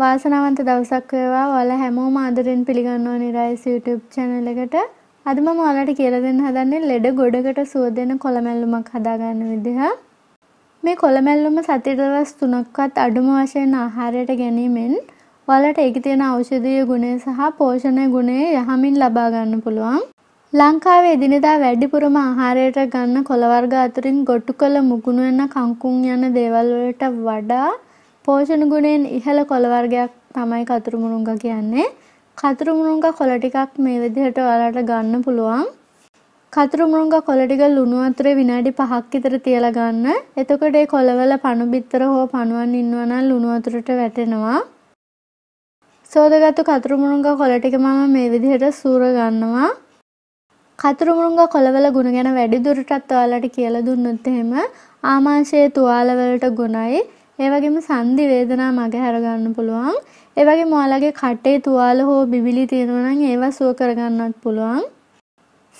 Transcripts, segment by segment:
වාසනාවන්ත දවසක් වේවා. ඔයාලා හැමෝම ආදරෙන් පිළිගන්නවා නිරායස් YouTube channel එකට. අද මම ඔයාලට කියලා දෙන්න හදන්නේ ලෙඩ ගොඩකට සුව දෙන කොළමැල්ලුමක් හදාගන්න විදිහ. මේ කොළමැල්ලුම සතියට දවස් 3ක්වත් අඩුම වශයෙන් ආහාරයට ගැනීමෙන් ඔයාලට ඒකේ තියෙන ඖෂධීය ගුණය සහ පෝෂණ ගුණය යහමින් ලබා ගන්න පුළුවන්. ලංකාවේ එදිනෙදා වැඩිපුරම ආහාරයට ගන්න කොළ වර්ග අතරින් ගොටු කොළ මුකුණු වෙන කංකුම් යන දේවල් වලට වඩා පෝෂණ ගුණයෙන් ඉහළ කොළ වර්ගයක් තමයි කතුරු මුරුංග කියන්නේ. කතුරු මුරුංග කොළ ටිකක් මේ විදිහට ඔයාලට ගන්න පුළුවන්. කතුරු මුරුංග කොළ ටික ලුණු වතුරේ විනාඩි 5ක් විතර තියලා ගන්න. එතකොට ඒ කොළවල පණු බිත්තර හෝ පණුවන් ඉන්නවා නම් ලුණු වතුරට වැටෙනවා. සෝදගත්තු කතුරු මුරුංග කොළ ටික මම මේ විදිහට සූර ගන්නවා. කතුරු මුරුංග කොළවල ගුණ ගැන වැඩි දුරටත් ඔයාලට කියලා දුන්නොත් එහෙම ආමාශයේ තුවාල වලට ගුණයි ඒ වගේම සන්ධි වේදනා මගහැර ගන්න පුළුවන්. ඒ වගේම ඔයාලගේ කටේ තුවාල හෝ බිබිලි තියෙනවා නම් ඒවා සුව කරගන්නත් පුළුවන්.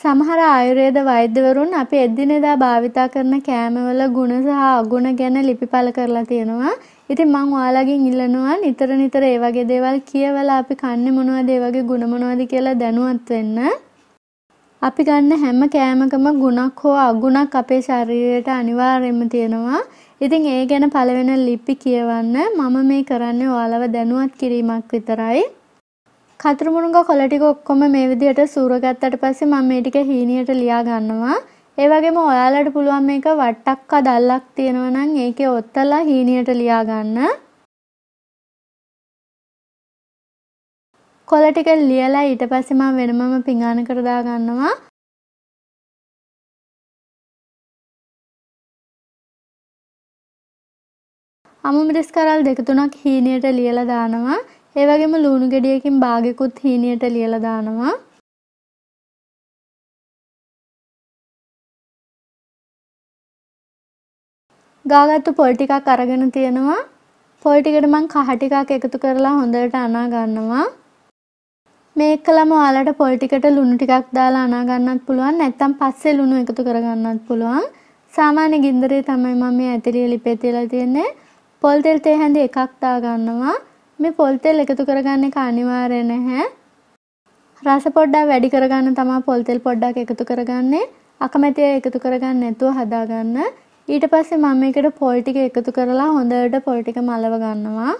සමහර ආයුර්වේද වෛද්‍යවරුන් අපි එදිනෙදා භාවිතා කරන කෑමවල ගුණ සහ අගුණ ගැන ලිපි පළ කරලා තියෙනවා. ඉතින් මම ඔයාලගෙන් ඉල්ලනවා නිතර නිතර මේ වගේ දේවල් කියවලා අපි කන්නේ මොනවද, ඒ වගේ ගුණ මොනවද කියලා දැනුවත් වෙන්න. අපි ගන්න හැම කෑමකම ගුණක් හෝ අගුණක් අපේ ශරීරයට අනිවාර්යයෙන්ම තියෙනවා. ඉතින් ඒ ගැන පළවෙන ලිපි කියවන්න මම මේ කරන්නේ ඔයාලව දැනුවත් කිරීමක් විතරයි. කතරමුරුංග කොළ ටික ඔක්කොම මේ විදිහට සූරගත්තට පස්සේ මම මේ ටික හීනියට ලියා ගන්නවා. ඒ වගේම ඔයාලට පුළුවන් මේක වට්ටක් අදල්ලක් තියෙනවා නම් ඒකේ ඔත්තලා හීනියට ලියා ගන්න. කොල ටික ලියලා ඊට පස්සේ මම වෙනමම පිඟානකට දාගන්නවා. අමු මිරිස් කරල් දෙක තුනක් හීනියට ලියලා දානවා. ඒ වගේම ලුණු ගෙඩියකින් භාගයකුත් හීනියට ලියලා දානවා. ගාගත්තු පොල් ටිකක් අරගෙන තියෙනවා. පොල් ටිකට මම කහ ටිකක් එකතු කරලා හොඳට අනා ගන්නවා. මේ එක්කලම ඔයාලට පොල් ටිකට ලුණු ටිකක් දාලා අනා ගන්නත් පුළුවන් නැත්නම් පස්සේ ලුණු එකතු කර ගන්නත් පුළුවන් සාමාන්‍ය ගින්දරේ තමයි මම මේ ඇතිරිය ලිපේ තියලා තියෙන්නේ පොල් තෙල් තේ හැඳි එකක් දා ගන්නවා මේ පොල් තෙල් එකතු කරගන්න එක අනිවාර්ය නැහැ රස පොඩ්ඩක් වැඩි කරගන්න තමයි පොල් තෙල් පොඩ්ඩක් එකතු කරගන්නේ අකමැතිය එකතු කරගන්න නැතුව හදාගන්න ඊට පස්සේ මම මේකට පොල් ටික එකතු කරලා හොඳට පොල් ටික මලව ගන්නවා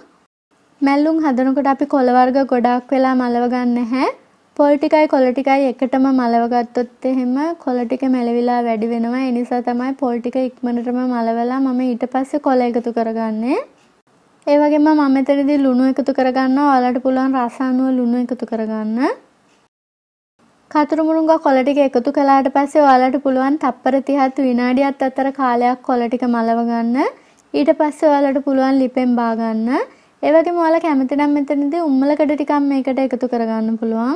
මැල්ලුම් හදනකොට අපි කොළවර්ග ගොඩක් වෙලා මලව ගන්න හැ. පොල් ටිකයි කොළ ටිකයි එකටම මලව ගත්තොත් එහෙම කොළ ටික මැලවිලා වැඩි වෙනවා. ඒ නිසා තමයි පොල් ටික ඉක්මනටම මලවලා මම ඊට පස්සේ කොළ එකතු කරගන්නේ. ඒ වගේම මම මෙතනදී ලුණු එකතු කරගන්නවා. ඔයාලට පුළුවන් රස අනුව ලුණු එකතු කරගන්න. කතුරු මුරුංග කොළ ටික එකතු කළාට පස්සේ ඔයාලට පුළුවන් තප්පර 30ත් විනාඩියක් අතර කාලයක් කොළ ටික මලව ගන්න. ඊට පස්සේ ඔයාලට පුළුවන් ලිපෙන් බා ගන්න. ඒ වගේම ඔයාලා කැමති නම් මෙතනදී උම්මලකඩ ටිකක් මේකට එකතු කරගන්න පුළුවන්.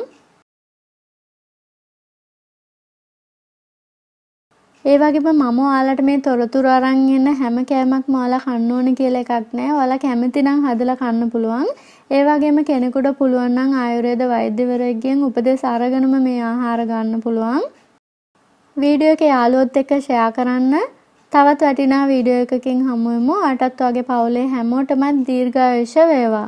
ඒ වගේම මම ඔයාලට මේ තොරතුරු අරන් එන හැම කෑමක්ම ඔයාලා කන්න ඕන කියලා එකක් නැහැ. ඔයාලා කැමති නම් හදලා කන්න පුළුවන්. ඒ වගේම කෙනෙකුට පුළුවන් නම් ආයුර්වේද වෛද්‍යවරයෙක්ගෙන් උපදෙස් අරගෙනම මේ ආහාර ගන්න පුළුවන්. වීඩියෝ එක යාළුවොත් එක්ක ෂෙයා කරන්න. තවත් වටිනා වීඩියෝ එකකින් හමුවෙමු. අටත් වගේ පවුලේ හැමෝටමත් දීර්ඝායුෂ වේවා.